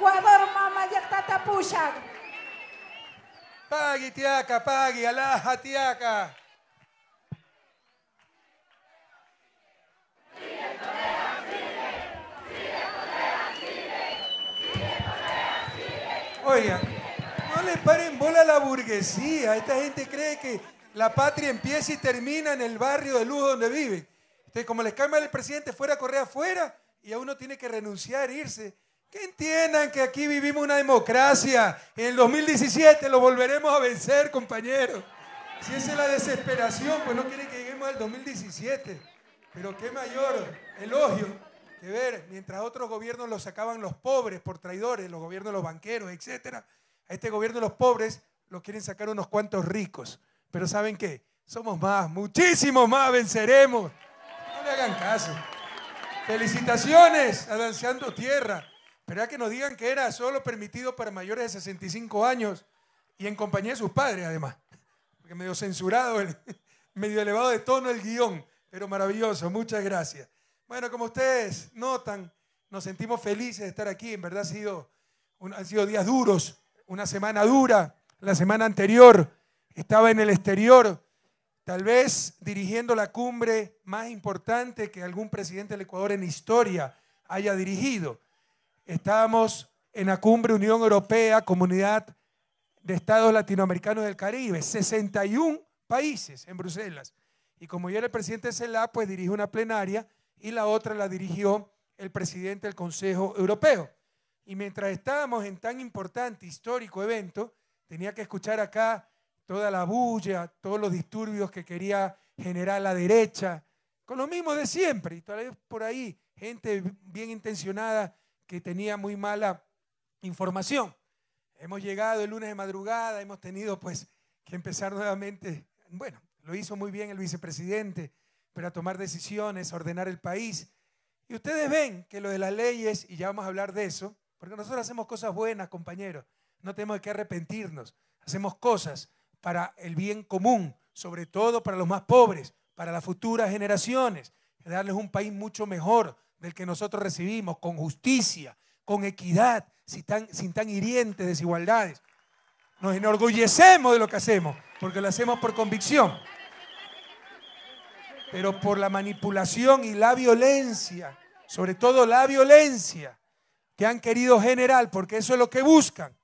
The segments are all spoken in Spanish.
Ecuador, mamá, ya está Pagui, tiaca, pagui, alaja, tiaca. Oiga, no le paren bola a la burguesía. Esta gente cree que la patria empieza y termina en el barrio de lujo donde vive. Este, como les cambia el presidente, fuera, correa, afuera y a uno tiene que renunciar, irse. Que entiendan que aquí vivimos una democracia. En el 2017 lo volveremos a vencer, compañeros. Si esa es la desesperación, pues no quieren que lleguemos al 2017. Pero qué mayor elogio que ver, mientras otros gobiernos los sacaban los pobres por traidores, los gobiernos los banqueros, etc. A este gobierno los pobres los quieren sacar unos cuantos ricos. Pero ¿saben qué? Somos más, muchísimos más, venceremos. No le hagan caso. Felicitaciones a Danceando Tierra. Pero que nos digan que era solo permitido para mayores de 65 años y en compañía de sus padres, además. Porque medio censurado, el, medio elevado de tono el guión, pero maravilloso, muchas gracias. Bueno, como ustedes notan, nos sentimos felices de estar aquí. En verdad ha sido, han sido días duros, una semana dura. La semana anterior estaba en el exterior, tal vez dirigiendo la cumbre más importante que algún presidente del Ecuador en historia haya dirigido. Estábamos en la cumbre Unión Europea, Comunidad de Estados Latinoamericanos del Caribe, 61 países en Bruselas. Y como yo era el presidente de CELAC, e pues dirige una plenaria y la otra la dirigió el presidente del Consejo Europeo. Y mientras estábamos en tan importante, histórico evento, tenía que escuchar acá toda la bulla, todos los disturbios que quería generar la derecha, con lo mismo de siempre. Y todavía por ahí gente bien intencionada que tenía muy mala información. Hemos llegado el lunes de madrugada, hemos tenido pues que empezar nuevamente, bueno, lo hizo muy bien el vicepresidente, pero a tomar decisiones, a ordenar el país. Y ustedes ven que lo de las leyes, y ya vamos a hablar de eso, porque nosotros hacemos cosas buenas, compañeros, no tenemos que arrepentirnos, hacemos cosas para el bien común, sobre todo para los más pobres, para las futuras generaciones, darles un país mucho mejor, del que nosotros recibimos, con justicia, con equidad, sin tan, hirientes desigualdades. Nos enorgullecemos de lo que hacemos, porque lo hacemos por convicción. Pero por la manipulación y la violencia, sobre todo la violencia que han querido generar, porque eso es lo que buscan.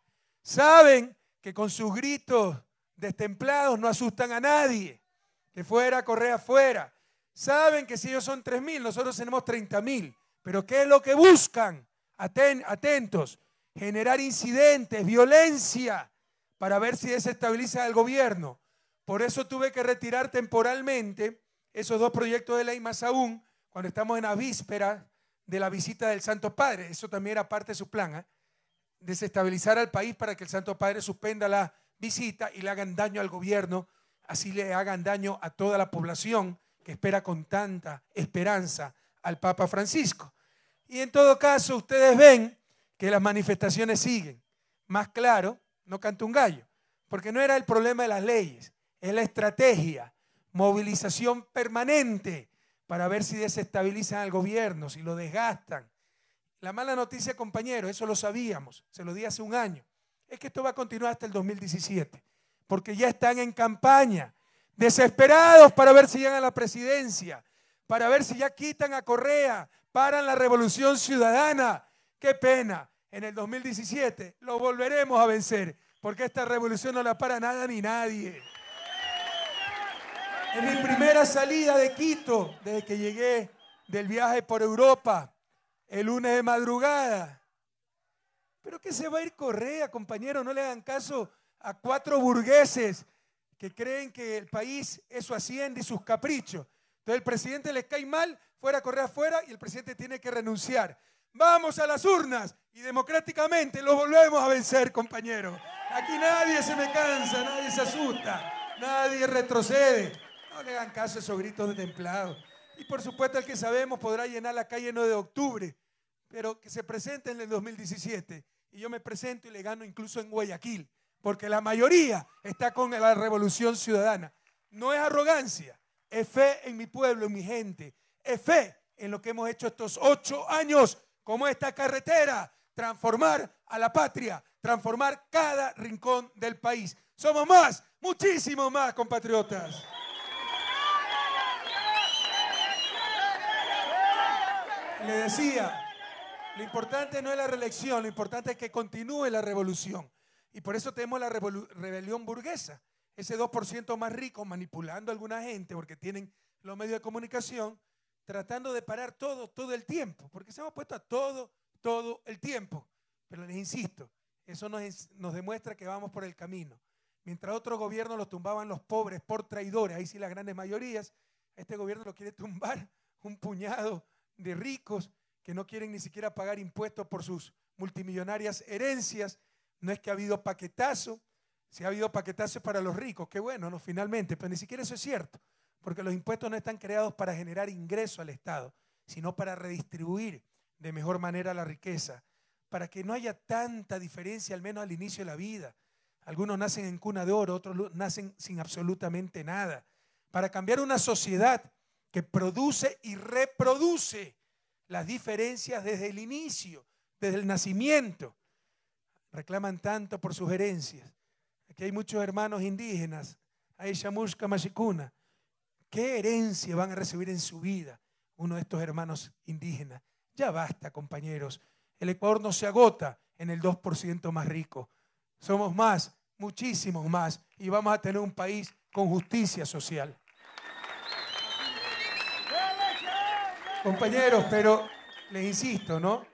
Saben que con sus gritos destemplados no asustan a nadie, que fuera, corre afuera, Saben que si ellos son 3.000, nosotros tenemos 30.000. Pero ¿qué es lo que buscan? atentos. Generar incidentes, violencia, para ver si desestabiliza el gobierno. Por eso tuve que retirar temporalmente esos dos proyectos de ley, más aún cuando estamos en la víspera de la visita del Santo Padre. Eso también era parte de su plan, ¿eh? desestabilizar al país para que el Santo Padre suspenda la visita y le hagan daño al gobierno, así le hagan daño a toda la población que espera con tanta esperanza al Papa Francisco. Y en todo caso, ustedes ven que las manifestaciones siguen. Más claro, no canta un gallo, porque no era el problema de las leyes, es la estrategia, movilización permanente para ver si desestabilizan al gobierno, si lo desgastan. La mala noticia, compañero, eso lo sabíamos, se lo di hace un año, es que esto va a continuar hasta el 2017, porque ya están en campaña desesperados para ver si llegan a la presidencia, para ver si ya quitan a Correa, paran la revolución ciudadana. Qué pena, en el 2017 lo volveremos a vencer, porque esta revolución no la para nada ni nadie. En mi primera salida de Quito, desde que llegué del viaje por Europa, el lunes de madrugada. Pero qué se va a ir Correa, compañero, no le hagan caso a cuatro burgueses que creen que el país es su hacienda y sus caprichos. Entonces el presidente les cae mal, fuera, correr afuera y el presidente tiene que renunciar. Vamos a las urnas y democráticamente lo volvemos a vencer, compañeros. Aquí nadie se me cansa, nadie se asusta, nadie retrocede. No le hagan caso a esos gritos de templado. Y por supuesto el que sabemos podrá llenar la calle 9 de octubre, pero que se presente en el 2017. Y yo me presento y le gano incluso en Guayaquil porque la mayoría está con la revolución ciudadana. No es arrogancia, es fe en mi pueblo, en mi gente, es fe en lo que hemos hecho estos ocho años, como esta carretera, transformar a la patria, transformar cada rincón del país. Somos más, muchísimos más, compatriotas. Le decía, lo importante no es la reelección, lo importante es que continúe la revolución. Y por eso tenemos la rebelión burguesa, ese 2% más rico manipulando a alguna gente porque tienen los medios de comunicación, tratando de parar todo, todo el tiempo, porque se hemos puesto a todo, todo el tiempo. Pero les insisto, eso nos, demuestra que vamos por el camino. Mientras otros gobiernos los tumbaban los pobres por traidores, ahí sí las grandes mayorías, este gobierno lo quiere tumbar un puñado de ricos que no quieren ni siquiera pagar impuestos por sus multimillonarias herencias no es que ha habido paquetazo. Si ha habido paquetazo para los ricos, qué bueno, no, finalmente. Pero ni siquiera eso es cierto, porque los impuestos no están creados para generar ingreso al Estado, sino para redistribuir de mejor manera la riqueza, para que no haya tanta diferencia, al menos al inicio de la vida. Algunos nacen en cuna de oro, otros nacen sin absolutamente nada. Para cambiar una sociedad que produce y reproduce las diferencias desde el inicio, desde el nacimiento. Reclaman tanto por sus herencias. Aquí hay muchos hermanos indígenas, hay Shamushka Mashikuna. ¿Qué herencia van a recibir en su vida uno de estos hermanos indígenas? Ya basta, compañeros. El Ecuador no se agota en el 2% más rico. Somos más, muchísimos más, y vamos a tener un país con justicia social. Compañeros, pero les insisto, ¿no?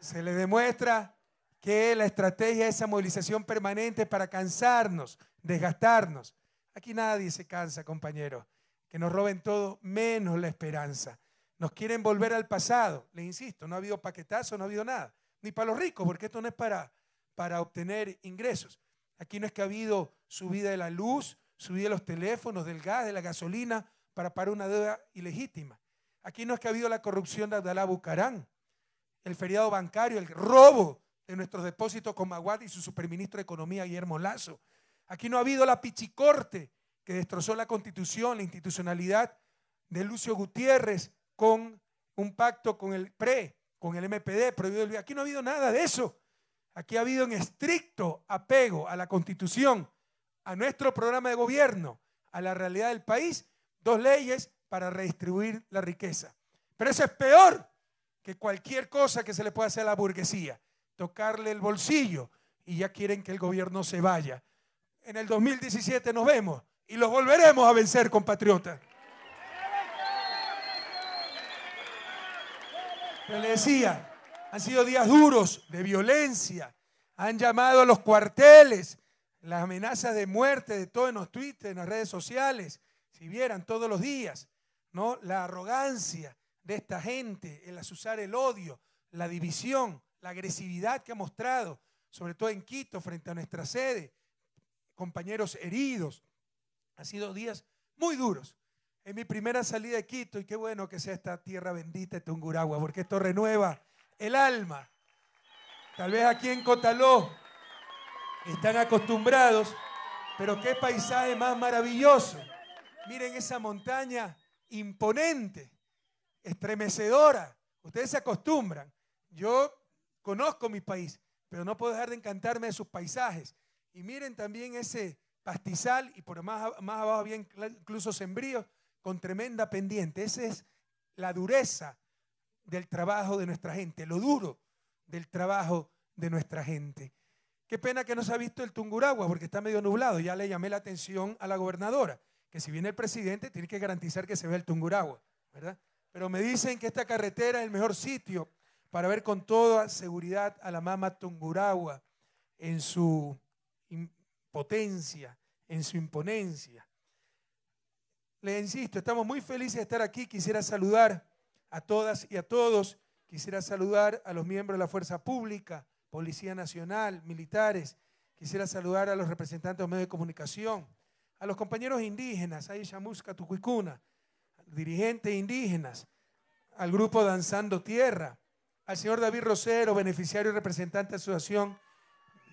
Se les demuestra que la estrategia es esa movilización permanente para cansarnos, desgastarnos. Aquí nadie se cansa, compañeros. Que nos roben todo menos la esperanza. Nos quieren volver al pasado. le insisto, no ha habido paquetazo, no ha habido nada. Ni para los ricos, porque esto no es para, para obtener ingresos. Aquí no es que ha habido subida de la luz, subida de los teléfonos, del gas, de la gasolina, para parar una deuda ilegítima. Aquí no es que ha habido la corrupción de Abdalá Bucarán, el feriado bancario, el robo de nuestros depósitos con Maguad y su superministro de Economía, Guillermo Lazo. Aquí no ha habido la pichicorte que destrozó la constitución, la institucionalidad de Lucio Gutiérrez con un pacto con el PRE, con el MPD, prohibido el... Aquí no ha habido nada de eso. Aquí ha habido un estricto apego a la constitución, a nuestro programa de gobierno, a la realidad del país, dos leyes para redistribuir la riqueza. Pero eso es peor que cualquier cosa que se le pueda hacer a la burguesía tocarle el bolsillo y ya quieren que el gobierno se vaya. En el 2017 nos vemos y los volveremos a vencer, compatriotas. Pero le decía, han sido días duros de violencia, han llamado a los cuarteles, las amenazas de muerte de todos en los tweets en las redes sociales, si vieran todos los días, ¿no? La arrogancia de esta gente, el azuzar el odio, la división, la agresividad que ha mostrado, sobre todo en Quito, frente a nuestra sede, compañeros heridos. Han sido días muy duros. En mi primera salida de Quito, y qué bueno que sea esta tierra bendita de este Tunguragua, porque esto renueva el alma. Tal vez aquí en Cotaló están acostumbrados, pero qué paisaje más maravilloso. Miren esa montaña imponente, estremecedora. Ustedes se acostumbran. Yo Conozco mi país, pero no puedo dejar de encantarme de sus paisajes. Y miren también ese pastizal y por más, más abajo había incluso sembrío con tremenda pendiente. Esa es la dureza del trabajo de nuestra gente, lo duro del trabajo de nuestra gente. Qué pena que no se ha visto el Tunguragua porque está medio nublado. Ya le llamé la atención a la gobernadora, que si viene el presidente tiene que garantizar que se vea el Tunguragua, ¿verdad? Pero me dicen que esta carretera es el mejor sitio para ver con toda seguridad a la mamá Tunguragua en su potencia, en su imponencia. Le insisto, estamos muy felices de estar aquí. Quisiera saludar a todas y a todos. Quisiera saludar a los miembros de la Fuerza Pública, Policía Nacional, militares. Quisiera saludar a los representantes de los medios de comunicación, a los compañeros indígenas, a Ishamuska Tucuicuna, dirigentes indígenas, al grupo Danzando Tierra, al señor David Rosero, beneficiario y representante de Asociación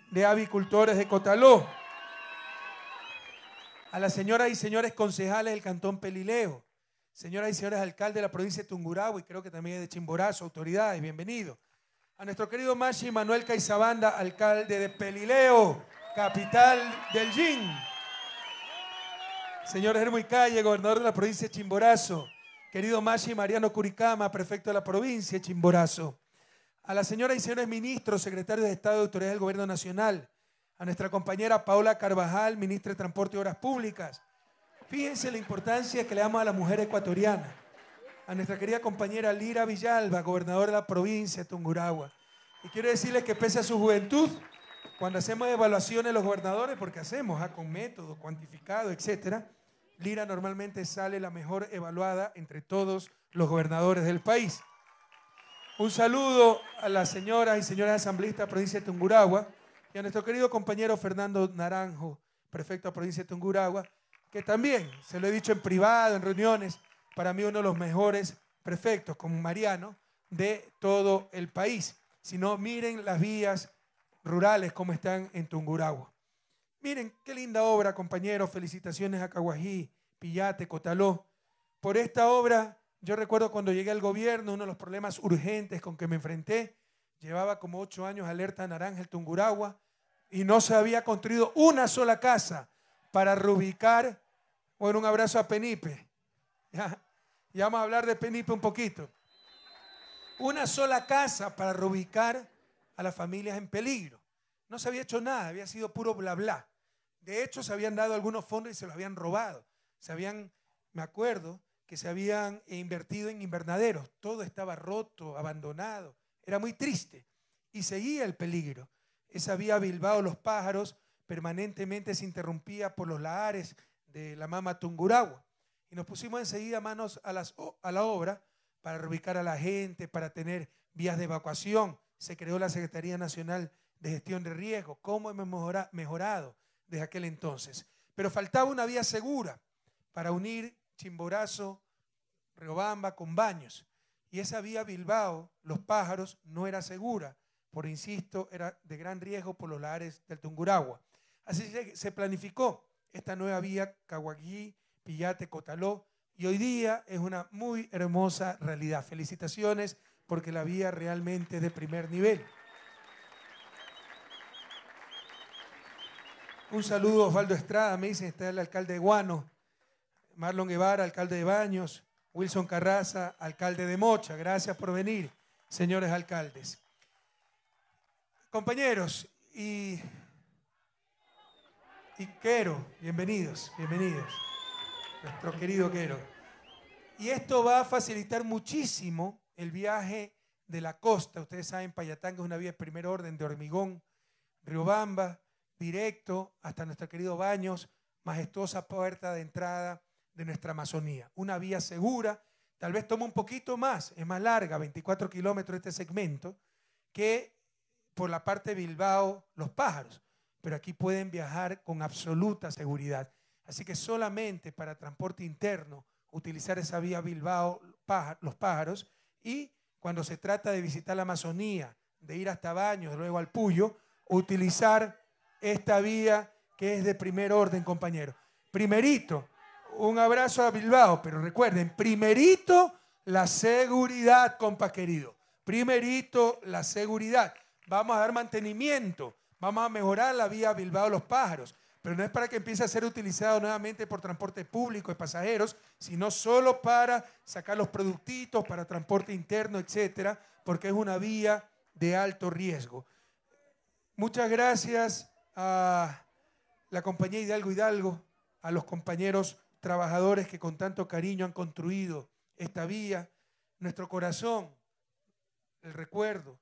de Avicultores de Cotaló, a las señoras y señores concejales del Cantón Pelileo, señoras y señores alcaldes de la provincia de Tungurahua y creo que también de Chimborazo, autoridades, bienvenidos. A nuestro querido Machi Manuel Caizabanda, alcalde de Pelileo, capital del Yin. Señor Hermo Calle, gobernador de la provincia de Chimborazo. Querido Machi Mariano Curicama, prefecto de la provincia de Chimborazo a la señora y señores ministros, secretarios de Estado de Autoridad del Gobierno Nacional, a nuestra compañera Paula Carvajal, ministra de Transporte y Obras Públicas. Fíjense la importancia que le damos a la mujer ecuatoriana, a nuestra querida compañera Lira Villalba, gobernadora de la provincia de Tungurahua. Y quiero decirles que pese a su juventud, cuando hacemos evaluaciones los gobernadores, porque hacemos ah, con método cuantificado, etc., Lira normalmente sale la mejor evaluada entre todos los gobernadores del país. Un saludo a las señoras y señores asambleístas de provincia de Tunguragua y a nuestro querido compañero Fernando Naranjo, prefecto de provincia de Tunguragua, que también, se lo he dicho en privado, en reuniones, para mí uno de los mejores prefectos, como Mariano, de todo el país. Si no, miren las vías rurales como están en Tunguragua. Miren, qué linda obra, compañeros. Felicitaciones a Caguají, Pillate, Cotaló, por esta obra yo recuerdo cuando llegué al gobierno, uno de los problemas urgentes con que me enfrenté, llevaba como ocho años alerta naranja el Tunguragua y no se había construido una sola casa para reubicar. Bueno, un abrazo a Penipe. Ya, vamos a hablar de Penipe un poquito. Una sola casa para rubicar a las familias en peligro. No se había hecho nada, había sido puro bla bla. De hecho, se habían dado algunos fondos y se los habían robado. Se habían, me acuerdo, que se habían invertido en invernaderos. Todo estaba roto, abandonado. Era muy triste y seguía el peligro. Esa vía Bilbao, los pájaros, permanentemente se interrumpía por los lahares de la mama Tunguragua. Y nos pusimos enseguida manos a, la obra para reubicar a la gente, para tener vías de evacuación. Se creó la Secretaría Nacional de Gestión de Riesgo. ¿Cómo hemos mejorado desde aquel entonces? Pero faltaba una vía segura para unir Chimborazo Riobamba, con baños. Y esa vía Bilbao, los pájaros, no era segura, por insisto, era de gran riesgo por los lares del Tunguragua. Así se planificó esta nueva vía cahuaguí Pillate, Cotaló, y hoy día es una muy hermosa realidad. Felicitaciones porque la vía realmente es de primer nivel. Un saludo a Osvaldo Estrada, me dicen, está el alcalde de Guano, Marlon Guevara, alcalde de Baños, Wilson Carraza, alcalde de Mocha. Gracias por venir, señores alcaldes. Compañeros y, Quero, bienvenidos, bienvenidos. Nuestro querido Quero. Y esto va a facilitar muchísimo el viaje de la costa. Ustedes saben, Payatanga es una vía de primer orden de hormigón, Riobamba, directo hasta nuestro querido Baños, majestuosa puerta de entrada de nuestra Amazonía. Una vía segura, tal vez toma un poquito más, es más larga, 24 kilómetros este segmento, que por la parte de Bilbao los pájaros, pero aquí pueden viajar con absoluta seguridad. Así que solamente para transporte interno utilizar esa vía Bilbao los pájaros y cuando se trata de visitar la Amazonía, de ir hasta Baños, luego al Puyo, utilizar esta vía que es de primer orden, compañero. Primerito, un abrazo a Bilbao, pero recuerden, primerito la seguridad, compa querido. Primerito la seguridad. Vamos a dar mantenimiento, vamos a mejorar la vía Bilbao Los Pájaros, pero no es para que empiece a ser utilizado nuevamente por transporte público y pasajeros, sino solo para sacar los productitos, para transporte interno, etcétera, porque es una vía de alto riesgo. Muchas gracias a la compañía Hidalgo Hidalgo, a los compañeros trabajadores que con tanto cariño han construido esta vía, nuestro corazón, el recuerdo,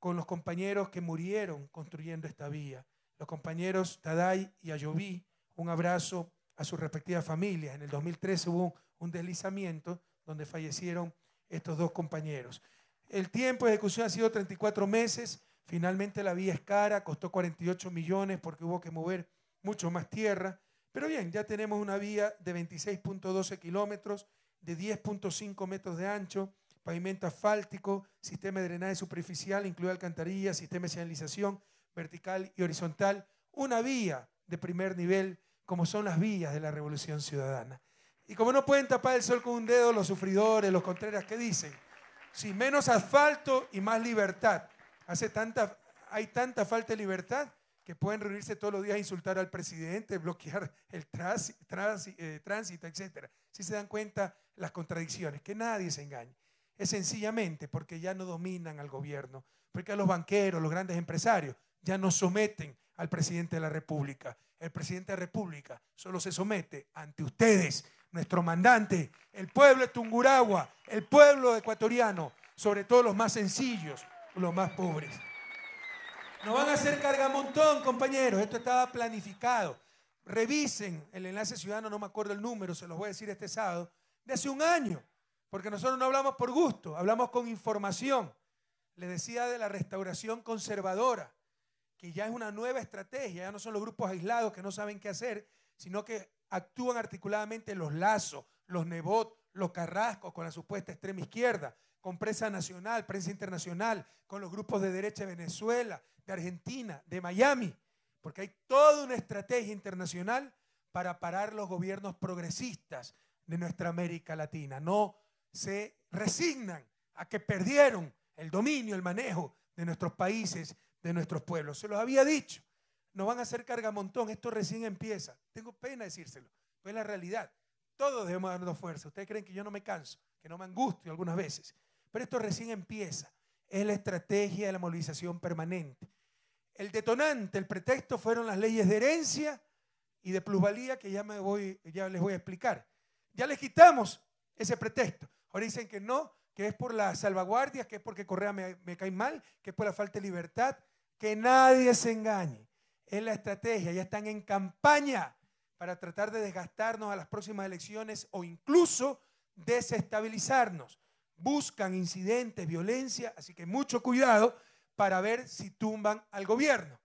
con los compañeros que murieron construyendo esta vía, los compañeros Taday y Ayoví, un abrazo a sus respectivas familias. En el 2013 hubo un deslizamiento donde fallecieron estos dos compañeros. El tiempo de ejecución ha sido 34 meses. Finalmente la vía es cara, costó 48 millones porque hubo que mover mucho más tierra. Pero bien, ya tenemos una vía de 26.12 kilómetros, de 10.5 metros de ancho, pavimento asfáltico, sistema de drenaje superficial, incluye alcantarillas, sistema de señalización vertical y horizontal, una vía de primer nivel, como son las vías de la Revolución Ciudadana. Y como no pueden tapar el sol con un dedo los sufridores, los contreras, ¿qué dicen? Si menos asfalto y más libertad. Hace tanta, hay tanta falta de libertad que pueden reunirse todos los días a insultar al presidente, bloquear el eh, tránsito, etc. Si se dan cuenta las contradicciones, que nadie se engañe. Es sencillamente porque ya no dominan al gobierno, porque los banqueros, los grandes empresarios, ya no someten al presidente de la República. El presidente de la República solo se somete ante ustedes, nuestro mandante, el pueblo de Tunguragua, el pueblo ecuatoriano, sobre todo los más sencillos, los más pobres. No van a hacer montón, compañeros. Esto estaba planificado. Revisen el enlace ciudadano, no me acuerdo el número, se los voy a decir este sábado, de hace un año. Porque nosotros no hablamos por gusto, hablamos con información. Le decía de la restauración conservadora, que ya es una nueva estrategia, ya no son los grupos aislados que no saben qué hacer, sino que actúan articuladamente los lazos, los nebot, los carrascos con la supuesta extrema izquierda, con prensa nacional, prensa internacional, con los grupos de derecha de Venezuela, de Argentina, de Miami, porque hay toda una estrategia internacional para parar los gobiernos progresistas de nuestra América Latina. No se resignan a que perdieron el dominio, el manejo de nuestros países, de nuestros pueblos. Se los había dicho, nos van a hacer cargamontón, esto recién empieza. Tengo pena decírselo, pero es la realidad. Todos debemos darnos fuerza. Ustedes creen que yo no me canso, que no me angustio algunas veces. Pero esto recién empieza. Es la estrategia de la movilización permanente. El detonante, el pretexto fueron las leyes de herencia y de plusvalía que ya, me voy, ya les voy a explicar. Ya les quitamos ese pretexto. Ahora dicen que no, que es por las salvaguardias, que es porque Correa me, me cae mal, que es por la falta de libertad. Que nadie se engañe. Es la estrategia. Ya están en campaña para tratar de desgastarnos a las próximas elecciones o incluso desestabilizarnos buscan incidentes, violencia, así que mucho cuidado para ver si tumban al gobierno.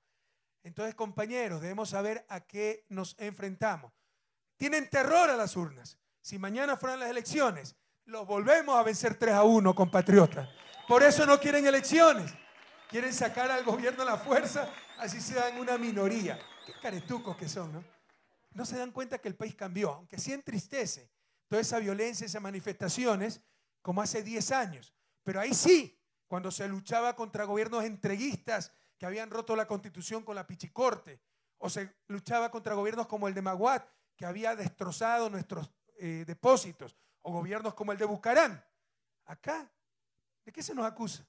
Entonces, compañeros, debemos saber a qué nos enfrentamos. Tienen terror a las urnas. Si mañana fueran las elecciones, los volvemos a vencer 3 a 1, compatriotas. Por eso no quieren elecciones. Quieren sacar al gobierno a la fuerza, así dan una minoría. Qué caretucos que son, ¿no? No se dan cuenta que el país cambió, aunque sí entristece toda esa violencia, esas manifestaciones, como hace 10 años. Pero ahí sí, cuando se luchaba contra gobiernos entreguistas que habían roto la constitución con la pichicorte, o se luchaba contra gobiernos como el de Maguat, que había destrozado nuestros eh, depósitos, o gobiernos como el de Bucarán. Acá, ¿de qué se nos acusa?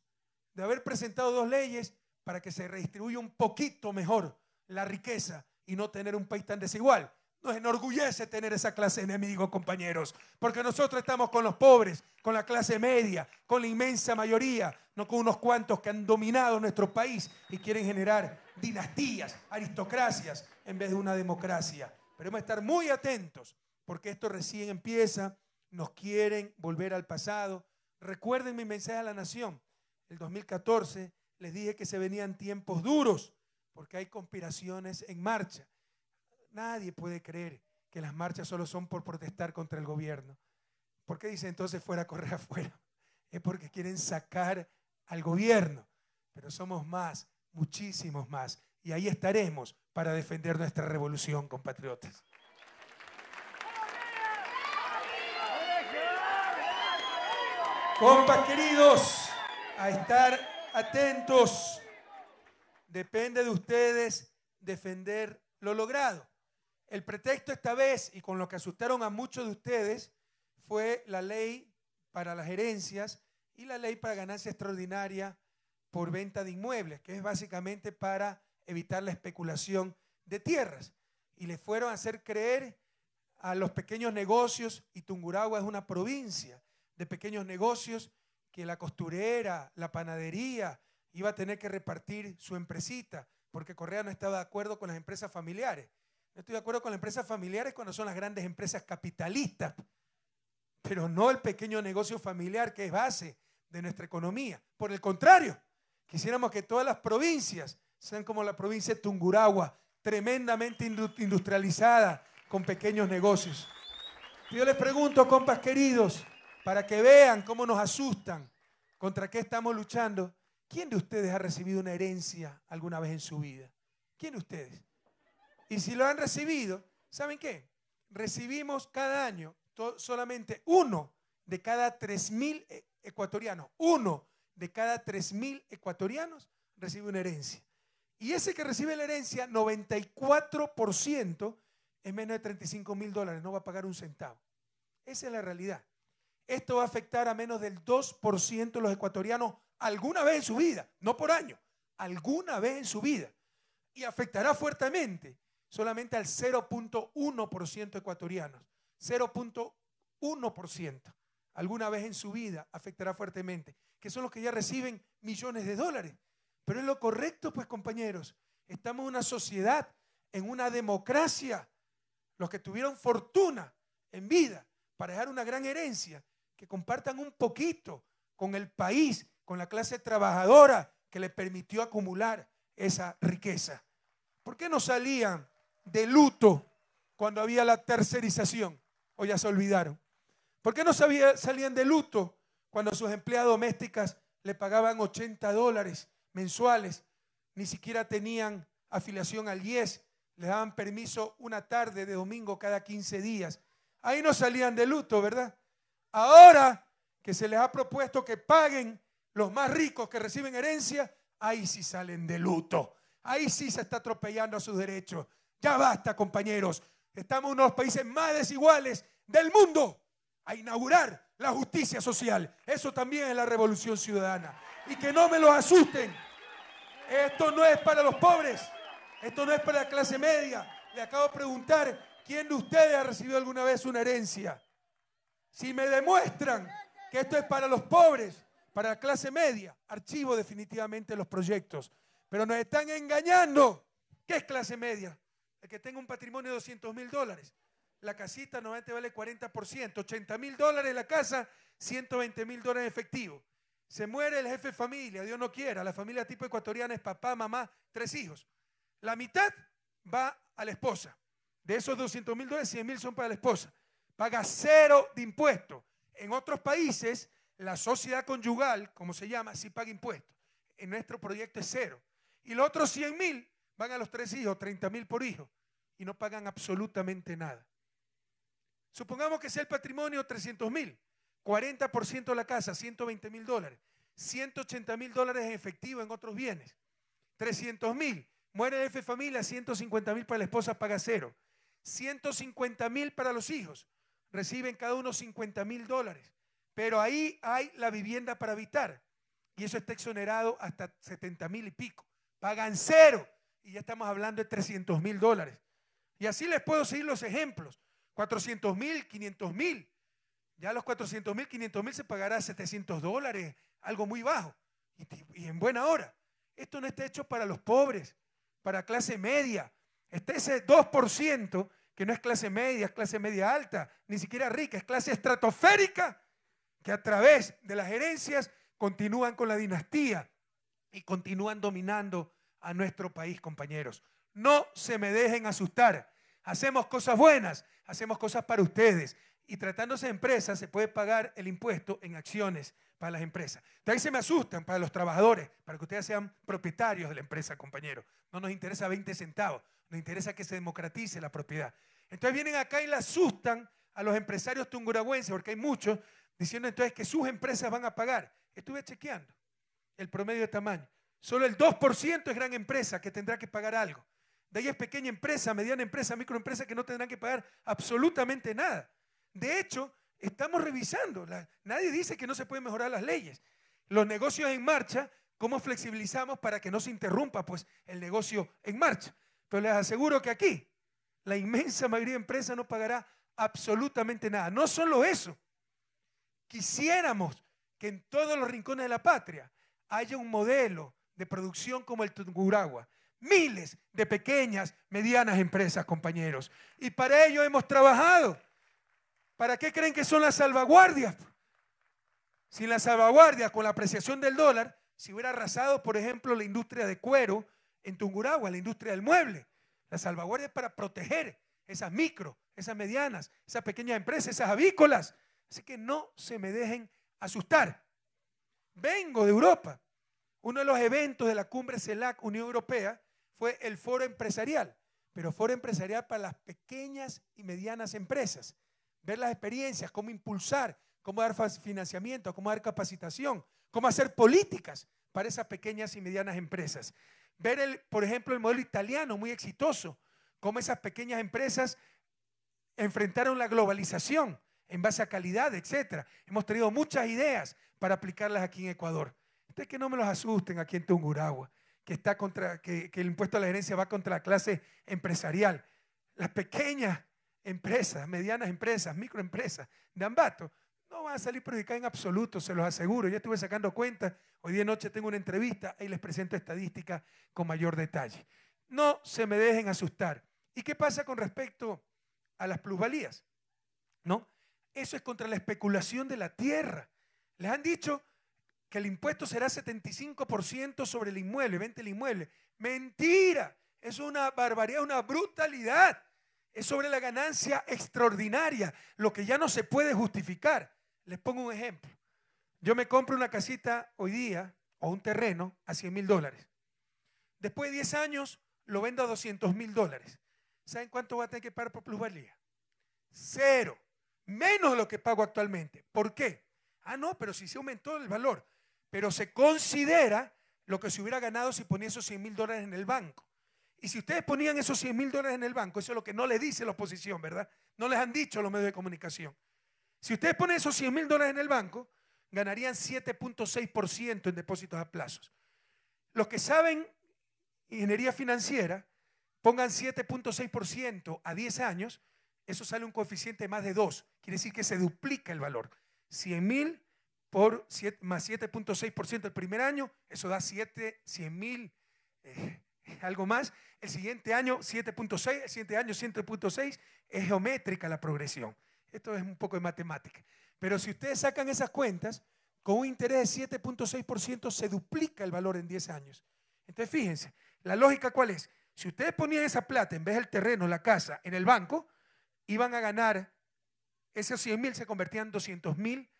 De haber presentado dos leyes para que se redistribuya un poquito mejor la riqueza y no tener un país tan desigual. Nos enorgullece tener esa clase de enemigos, compañeros, porque nosotros estamos con los pobres, con la clase media, con la inmensa mayoría, no con unos cuantos que han dominado nuestro país y quieren generar dinastías, aristocracias, en vez de una democracia. Pero hemos estar muy atentos, porque esto recién empieza, nos quieren volver al pasado. Recuerden mi mensaje a la nación. El 2014 les dije que se venían tiempos duros, porque hay conspiraciones en marcha Nadie puede creer que las marchas solo son por protestar contra el gobierno. ¿Por qué dicen entonces fuera, correr afuera? Es porque quieren sacar al gobierno. Pero somos más, muchísimos más. Y ahí estaremos para defender nuestra revolución, compatriotas. Compas queridos, a estar atentos. Depende de ustedes defender lo logrado. El pretexto esta vez, y con lo que asustaron a muchos de ustedes, fue la ley para las herencias y la ley para ganancia extraordinaria por venta de inmuebles, que es básicamente para evitar la especulación de tierras. Y le fueron a hacer creer a los pequeños negocios, y Tunguragua es una provincia de pequeños negocios, que la costurera, la panadería, iba a tener que repartir su empresita, porque Correa no estaba de acuerdo con las empresas familiares. Estoy de acuerdo con las empresas familiares cuando son las grandes empresas capitalistas, pero no el pequeño negocio familiar que es base de nuestra economía. Por el contrario, quisiéramos que todas las provincias sean como la provincia de Tungurahua, tremendamente industrializada con pequeños negocios. Yo les pregunto, compas queridos, para que vean cómo nos asustan, contra qué estamos luchando, ¿quién de ustedes ha recibido una herencia alguna vez en su vida? ¿Quién de ustedes? Y si lo han recibido, ¿saben qué? Recibimos cada año solamente uno de cada tres mil e, ecuatorianos, uno de cada tres mil ecuatorianos recibe una herencia. Y ese que recibe la herencia, 94% es menos de 35 mil dólares, no va a pagar un centavo. Esa es la realidad. Esto va a afectar a menos del 2% de los ecuatorianos alguna vez en su vida, no por año, alguna vez en su vida. Y afectará fuertemente solamente al 0.1% ecuatorianos. 0.1% alguna vez en su vida afectará fuertemente, que son los que ya reciben millones de dólares. Pero es lo correcto, pues compañeros, estamos en una sociedad, en una democracia, los que tuvieron fortuna en vida para dejar una gran herencia, que compartan un poquito con el país, con la clase trabajadora que le permitió acumular esa riqueza. ¿Por qué no salían de luto cuando había la tercerización, o ya se olvidaron. ¿Por qué no salían de luto cuando sus empleadas domésticas le pagaban 80 dólares mensuales? Ni siquiera tenían afiliación al 10, les daban permiso una tarde de domingo cada 15 días. Ahí no salían de luto, ¿verdad? Ahora que se les ha propuesto que paguen los más ricos que reciben herencia, ahí sí salen de luto. Ahí sí se está atropellando a sus derechos. Ya basta, compañeros. Estamos en uno de los países más desiguales del mundo a inaugurar la justicia social. Eso también es la revolución ciudadana. Y que no me los asusten. Esto no es para los pobres. Esto no es para la clase media. Le acabo de preguntar, ¿quién de ustedes ha recibido alguna vez una herencia? Si me demuestran que esto es para los pobres, para la clase media, archivo definitivamente los proyectos. Pero nos están engañando. ¿Qué es clase media? el que tenga un patrimonio de 200 mil dólares. La casita normalmente vale 40%, 80 mil dólares la casa, 120 mil dólares efectivo. Se muere el jefe de familia, Dios no quiera, la familia tipo ecuatoriana es papá, mamá, tres hijos. La mitad va a la esposa. De esos 200 mil dólares, 100 mil son para la esposa. Paga cero de impuestos. En otros países, la sociedad conyugal, como se llama, sí paga impuestos. En nuestro proyecto es cero. Y los otros 100 mil Van a los tres hijos, 30 mil por hijo, y no pagan absolutamente nada. Supongamos que sea el patrimonio 300 mil, 40% de la casa, 120 mil dólares, 180 mil dólares en efectivo en otros bienes, 300 mil, muere de F familia, 150 mil para la esposa, paga cero, 150 mil para los hijos, reciben cada uno 50 mil dólares, pero ahí hay la vivienda para habitar y eso está exonerado hasta 70 mil y pico, pagan cero y ya estamos hablando de 300 mil dólares. Y así les puedo seguir los ejemplos. 400 mil, 500 mil. Ya los 400 mil, 500 mil se pagará 700 dólares, algo muy bajo. Y, en buena hora. Esto no está hecho para los pobres, para clase media. Está ese 2% que no es clase media, es clase media alta, ni siquiera rica, es clase estratosférica, que a través de las herencias continúan con la dinastía y continúan dominando a nuestro país, compañeros. No se me dejen asustar. Hacemos cosas buenas, hacemos cosas para ustedes. Y tratándose de empresas, se puede pagar el impuesto en acciones para las empresas. De ahí se me asustan para los trabajadores, para que ustedes sean propietarios de la empresa, compañeros. No nos interesa 20 centavos, nos interesa que se democratice la propiedad. Entonces vienen acá y le asustan a los empresarios tunguragüenses, porque hay muchos, diciendo entonces que sus empresas van a pagar. Estuve chequeando el promedio de tamaño. Solo el 2% es gran empresa que tendrá que pagar algo. De ahí es pequeña empresa, mediana empresa, microempresa que no tendrán que pagar absolutamente nada. De hecho, estamos revisando. nadie dice que no se pueden mejorar las leyes. Los negocios en marcha, ¿cómo flexibilizamos para que no se interrumpa pues, el negocio en marcha? Pero les aseguro que aquí la inmensa mayoría de empresas no pagará absolutamente nada. No solo eso, quisiéramos que en todos los rincones de la patria haya un modelo de producción como el Tunguragua. Miles de pequeñas, medianas empresas, compañeros. Y para ello hemos trabajado. ¿Para qué creen que son las salvaguardias? Sin las salvaguardias, con la apreciación del dólar, si hubiera arrasado, por ejemplo, la industria de cuero en Tunguragua, la industria del mueble. Las salvaguardias para proteger esas micro, esas medianas, esas pequeñas empresas, esas avícolas. Así que no se me dejen asustar. Vengo de Europa. Uno de los eventos de la cumbre CELAC Unión Europea fue el foro empresarial, pero foro empresarial para las pequeñas y medianas empresas. Ver las experiencias, cómo impulsar, cómo dar financiamiento, cómo dar capacitación, cómo hacer políticas para esas pequeñas y medianas empresas. Ver, por ejemplo, el modelo italiano muy exitoso, cómo esas pequeñas empresas enfrentaron la globalización en base a calidad, etc. Hemos tenido muchas ideas para aplicarlas aquí en Ecuador. Ustedes que no me los asusten aquí en Tunguragua, que, está contra, que, el impuesto a la gerencia va contra la clase empresarial. Las pequeñas empresas, medianas empresas, microempresas de Ambato, no van a salir perjudicadas en absoluto, se los aseguro. Yo estuve sacando cuentas, hoy día noche tengo una entrevista y les presento estadísticas con mayor detalle. No se me dejen asustar. ¿Y qué pasa con respecto a las plusvalías? ¿No? Eso es contra la especulación de la tierra. Les han dicho, el impuesto será 75% sobre el inmueble, vente el inmueble. Mentira, es una barbaridad, una brutalidad. Es sobre la ganancia extraordinaria, lo que ya no se puede justificar. Les pongo un ejemplo. Yo me compro una casita hoy día o un terreno a 100 mil dólares. Después de 10 años lo vendo a 200 mil dólares. ¿Saben cuánto va a tener que pagar por plusvalía? Cero. Menos lo que pago actualmente. ¿Por qué? Ah, no, pero si se aumentó el valor pero se considera lo que se hubiera ganado si ponía esos 100 mil dólares en el banco. Y si ustedes ponían esos 100 mil dólares en el banco, eso es lo que no le dice la oposición, ¿verdad? No les han dicho los medios de comunicación. Si ustedes ponen esos 100 mil dólares en el banco, ganarían 7.6% en depósitos a plazos. Los que saben ingeniería financiera, pongan 7.6% a 10 años, eso sale un coeficiente de más de 2. Quiere decir que se duplica el valor. 100 mil por más 7.6% el primer año, eso da 7, 100 mil, eh, algo más. El siguiente año 7.6, el siguiente año 7.6, es geométrica la progresión. Esto es un poco de matemática. Pero si ustedes sacan esas cuentas, con un interés de 7.6% se duplica el valor en 10 años. Entonces fíjense, la lógica cuál es? Si ustedes ponían esa plata en vez del terreno, la casa, en el banco, iban a ganar, esos 100 mil se convertían en 200 mil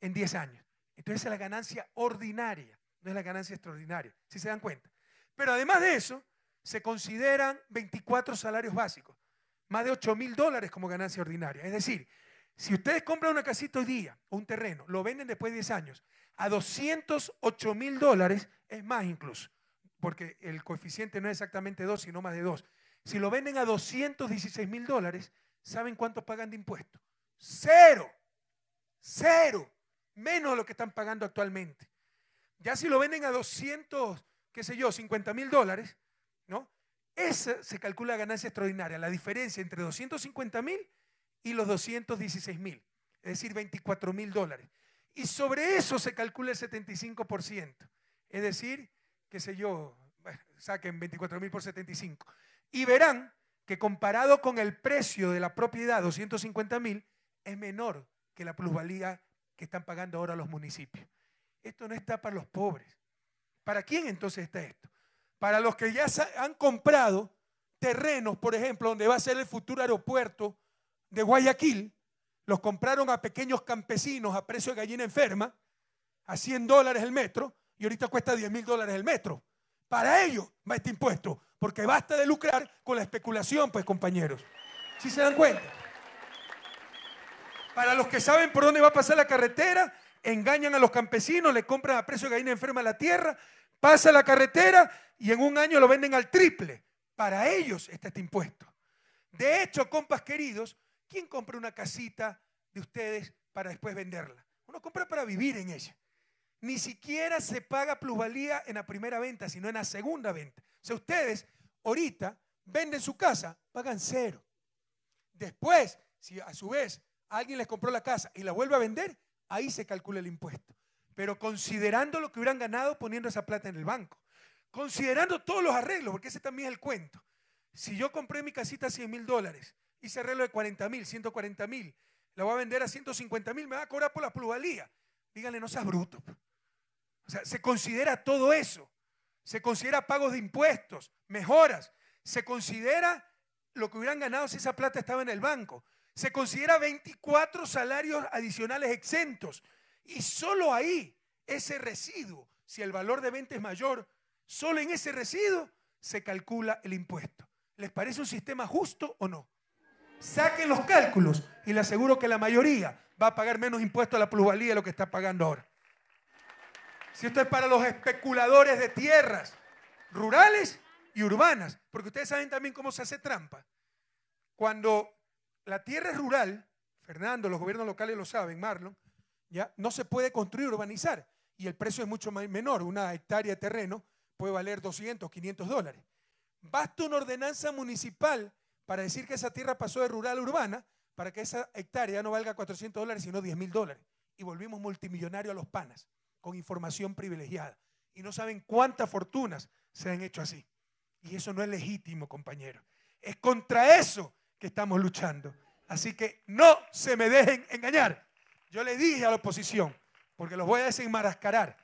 en 10 años. Entonces es la ganancia ordinaria, no es la ganancia extraordinaria, si se dan cuenta. Pero además de eso, se consideran 24 salarios básicos, más de 8 mil dólares como ganancia ordinaria. Es decir, si ustedes compran una casita hoy día o un terreno, lo venden después de 10 años, a 208 mil dólares, es más incluso, porque el coeficiente no es exactamente 2, sino más de 2. Si lo venden a 216 mil dólares, ¿saben cuánto pagan de impuestos? Cero. Cero menos lo que están pagando actualmente. Ya si lo venden a 200, qué sé yo, 50 mil dólares, ¿no? Esa se calcula ganancia extraordinaria, la diferencia entre 250 mil y los 216 mil, es decir, 24 mil dólares. Y sobre eso se calcula el 75%, es decir, qué sé yo, saquen 24 mil por 75. Y verán que comparado con el precio de la propiedad, 250 mil, es menor que la plusvalía que están pagando ahora los municipios. Esto no está para los pobres. ¿Para quién entonces está esto? Para los que ya han comprado terrenos, por ejemplo, donde va a ser el futuro aeropuerto de Guayaquil, los compraron a pequeños campesinos a precio de gallina enferma, a 100 dólares el metro, y ahorita cuesta 10 mil dólares el metro. Para ellos va este impuesto, porque basta de lucrar con la especulación, pues compañeros. Si se dan cuenta? Para los que saben por dónde va a pasar la carretera, engañan a los campesinos, le compran a precio de gallina enferma la tierra, pasa la carretera y en un año lo venden al triple. Para ellos está este impuesto. De hecho, compas queridos, ¿quién compra una casita de ustedes para después venderla? Uno compra para vivir en ella. Ni siquiera se paga plusvalía en la primera venta, sino en la segunda venta. O sea, ustedes ahorita venden su casa, pagan cero. Después, si a su vez alguien les compró la casa y la vuelve a vender, ahí se calcula el impuesto. Pero considerando lo que hubieran ganado poniendo esa plata en el banco, considerando todos los arreglos, porque ese también es el cuento. Si yo compré mi casita a 100 mil dólares, hice arreglo de 40 mil, 140 mil, la voy a vender a 150 mil, me va a cobrar por la pluralía. Díganle, no seas bruto. O sea, se considera todo eso. Se considera pagos de impuestos, mejoras. Se considera lo que hubieran ganado si esa plata estaba en el banco se considera 24 salarios adicionales exentos. Y solo ahí, ese residuo, si el valor de venta es mayor, solo en ese residuo se calcula el impuesto. ¿Les parece un sistema justo o no? Saquen los cálculos y les aseguro que la mayoría va a pagar menos impuesto a la plusvalía de lo que está pagando ahora. Si esto es para los especuladores de tierras rurales y urbanas, porque ustedes saben también cómo se hace trampa. Cuando la tierra es rural, Fernando, los gobiernos locales lo saben, Marlon, ya no se puede construir, urbanizar y el precio es mucho menor. Una hectárea de terreno puede valer 200, 500 dólares. Basta una ordenanza municipal para decir que esa tierra pasó de rural a urbana para que esa hectárea no valga 400 dólares, sino 10 mil dólares. Y volvimos multimillonarios a los panas con información privilegiada. Y no saben cuántas fortunas se han hecho así. Y eso no es legítimo, compañero. Es contra eso que estamos luchando. Así que no se me dejen engañar. Yo le dije a la oposición, porque los voy a desenmarascarar,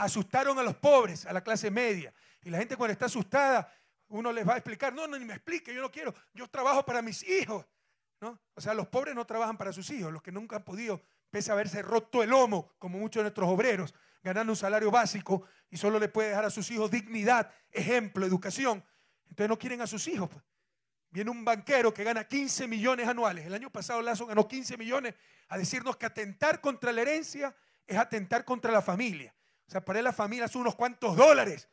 Asustaron a los pobres, a la clase media. Y la gente cuando está asustada, uno les va a explicar, no, no, ni me explique, yo no quiero, yo trabajo para mis hijos. ¿No? O sea, los pobres no trabajan para sus hijos, los que nunca han podido, pese a haberse roto el lomo, como muchos de nuestros obreros, ganando un salario básico y solo le puede dejar a sus hijos dignidad, ejemplo, educación. Entonces no quieren a sus hijos. Pues. Viene un banquero que gana 15 millones anuales. El año pasado Lazo ganó 15 millones a decirnos que atentar contra la herencia es atentar contra la familia. O sea, para él la familia son unos cuantos dólares.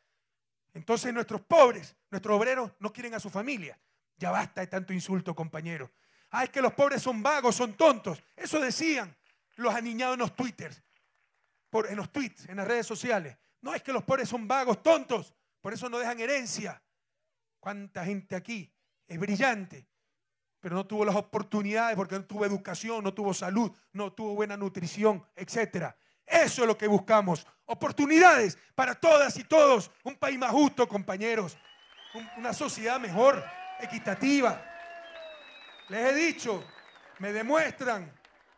Entonces nuestros pobres, nuestros obreros no quieren a su familia. Ya basta de tanto insulto, compañero. Ah, es que los pobres son vagos, son tontos. Eso decían los aniñados en los twitters, en los tweets, en las redes sociales. No es que los pobres son vagos, tontos. Por eso no dejan herencia. ¿Cuánta gente aquí es brillante, pero no tuvo las oportunidades porque no tuvo educación, no tuvo salud, no tuvo buena nutrición, etc. Eso es lo que buscamos. Oportunidades para todas y todos. Un país más justo, compañeros. una sociedad mejor, equitativa. Les he dicho, me demuestran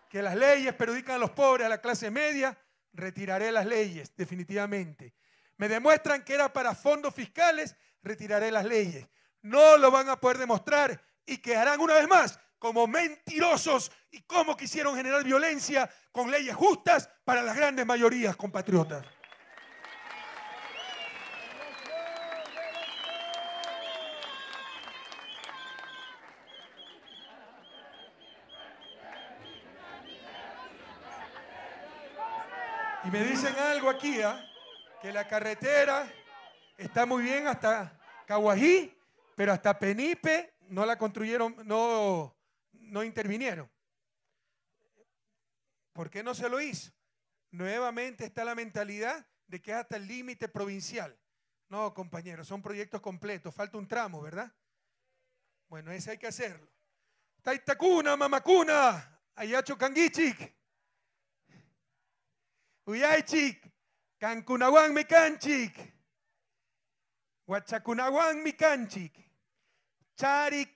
que las leyes perjudican a los pobres, a la clase media. Retiraré las leyes, definitivamente. Me demuestran que era para fondos fiscales. Retiraré las leyes no lo van a poder demostrar y quedarán una vez más como mentirosos y como quisieron generar violencia con leyes justas para las grandes mayorías, compatriotas. Y me dicen algo aquí, ¿ah? que la carretera está muy bien hasta Caguají pero hasta Penipe no la construyeron, no, no intervinieron. ¿Por qué no se lo hizo? Nuevamente está la mentalidad de que es hasta el límite provincial. No, compañeros, son proyectos completos, falta un tramo, ¿verdad? Bueno, ese hay que hacerlo. Taitacuna, mamacuna, ayacho canguichic, uyaychic, ¡Cancunaguan, micanchic, ¡Huachacunaguan, micanchic. Chari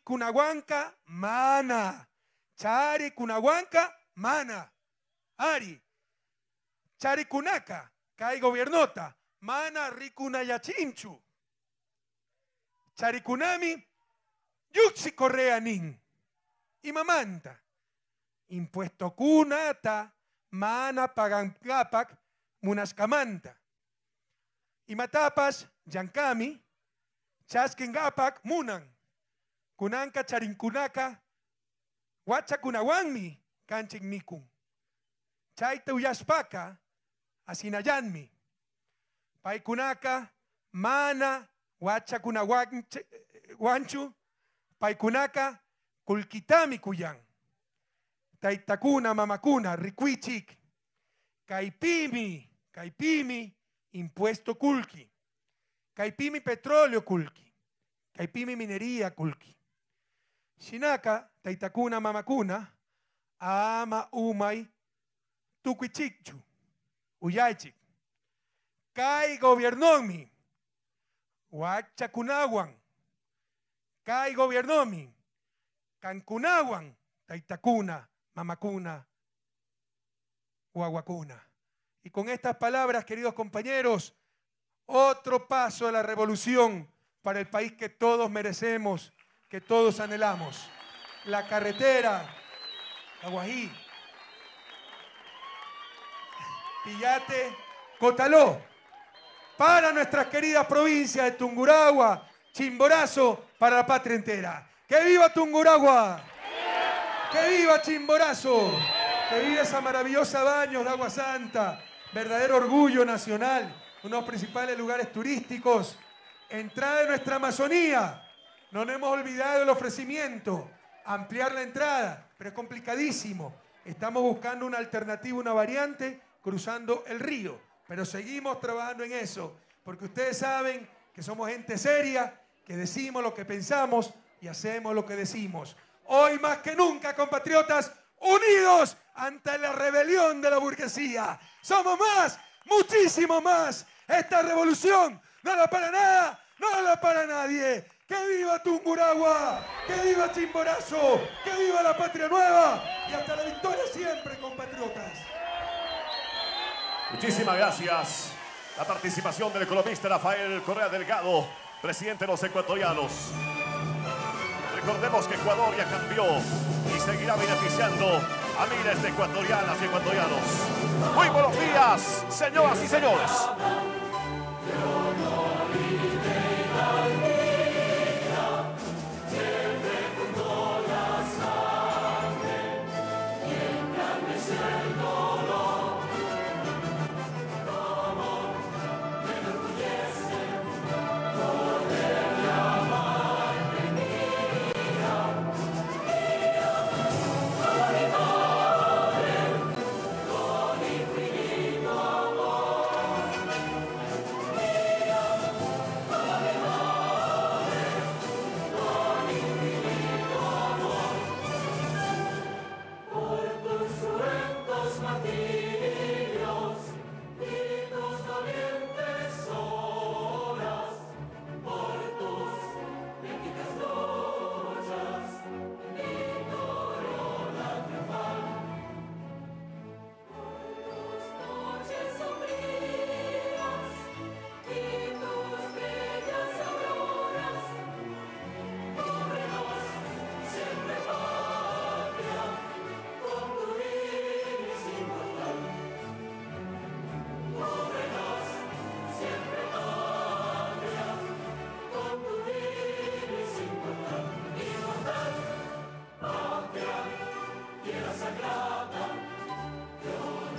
mana. Chari Cunahuanca, mana. Ari. Chari Cunaca, caigo Gobiernota, mana Ricunayachinchu. Chari kunami Yuxi Correa Y mamanta. Impuesto cunata, mana pagancapac, munascamanta. Y matapas, yankami, chasquingapac, munan. Cunanca, charincunaca, huachacunahuanmi, canchignicun. Chaita uyashpaka, asinayanmi. Paikunaka, mana, Pai paikunaka, kulkitami kuyan. Taitakuna, mamakuna, riquichik caipimi, caipimi, impuesto kulki caipimi petróleo kulki caipimi minería kulki. Shinaka, Taitakuna, Mamakuna, Ama, Umay, Tuquichichu, Uyachi. Kai gobiernomi, Huachacunaguan. Kai gobiernomi, Cancunaguan, ta'itakuna mamakuna Huaguacuna. Y con estas palabras, queridos compañeros, otro paso de la revolución para el país que todos merecemos que todos anhelamos. La carretera, Aguají, Pillate, Cotaló, para nuestras queridas provincias de Tunguragua, Chimborazo, para la patria entera. ¡Que viva Tunguragua! ¡Que viva Chimborazo! ¡Que viva esa maravillosa baño de Agua Santa! Verdadero orgullo nacional, uno de los principales lugares turísticos. Entrada de nuestra Amazonía, no nos hemos olvidado el ofrecimiento, ampliar la entrada, pero es complicadísimo. Estamos buscando una alternativa, una variante, cruzando el río. Pero seguimos trabajando en eso, porque ustedes saben que somos gente seria, que decimos lo que pensamos y hacemos lo que decimos. Hoy más que nunca, compatriotas, unidos ante la rebelión de la burguesía. Somos más, muchísimo más. Esta revolución no la para nada, no la para nadie. ¡Que viva Tunguragua! ¡Que viva Chimborazo! ¡Que viva la Patria Nueva! Y hasta la victoria siempre, compatriotas. Muchísimas gracias. La participación del economista Rafael Correa Delgado, presidente de los ecuatorianos. Recordemos que Ecuador ya cambió y seguirá beneficiando a miles de ecuatorianas y ecuatorianos. Muy buenos días, señoras y señores.